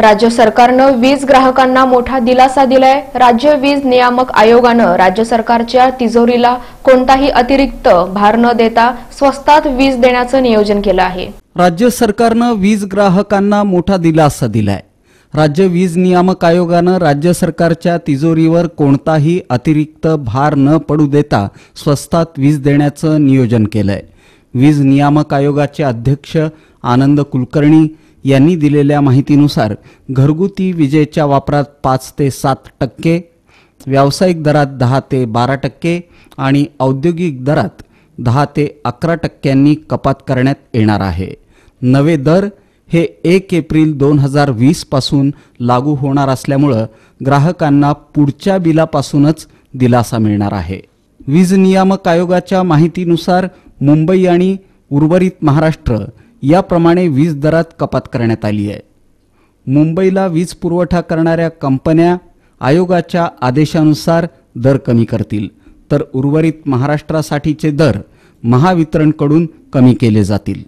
राज्य सरकारनं वीज ग्राहकांना मोठा दिलासा दिलाय राज्य वीज नियामक आयोगानं राज्य सरकारच्या तिजोरीला कोणताही अतिरिक्त भार न देता स्वस्तात वीज देण्याचं नियोजन केलं आहे राज्य सरकारनं वीज ग्राहकांना मोठा दिलासा दिलाय राज्य वीज नियामक आयोगानं राज्य सरकारच्या तिजोरीवर कोणताही अतिरिक्त भार न पडू देता स्वस्तात वीज देण्याचं नियोजन केलंय वीज नियामक आयोगाचे अध्यक्ष आनंद कुलकर्णी यांनी दिलेल्या माहितीनुसार घरगुती विजेच्या वापरात पाच ते सात टक्के व्यावसायिक दरात दहा ते बारा टक्के आणि औद्योगिक दरात दहा ते अकरा टक्क्यांनी कपात करण्यात येणार आहे नवे दर हे एक एप्रिल दोन हजार वीसपासून लागू होणार असल्यामुळं ग्राहकांना पुढच्या बिलापासूनच दिलासा मिळणार आहे वीज नियामक आयोगाच्या माहितीनुसार मुंबई आणि उर्वरित महाराष्ट्र याप्रमाणे वीज दरात कपात करण्यात आली आहे मुंबईला वीज पुरवठा करणाऱ्या कंपन्या आयोगाच्या आदेशानुसार दर कमी करतील तर उर्वरित महाराष्ट्रासाठीचे दर महावितरणकडून कमी केले जातील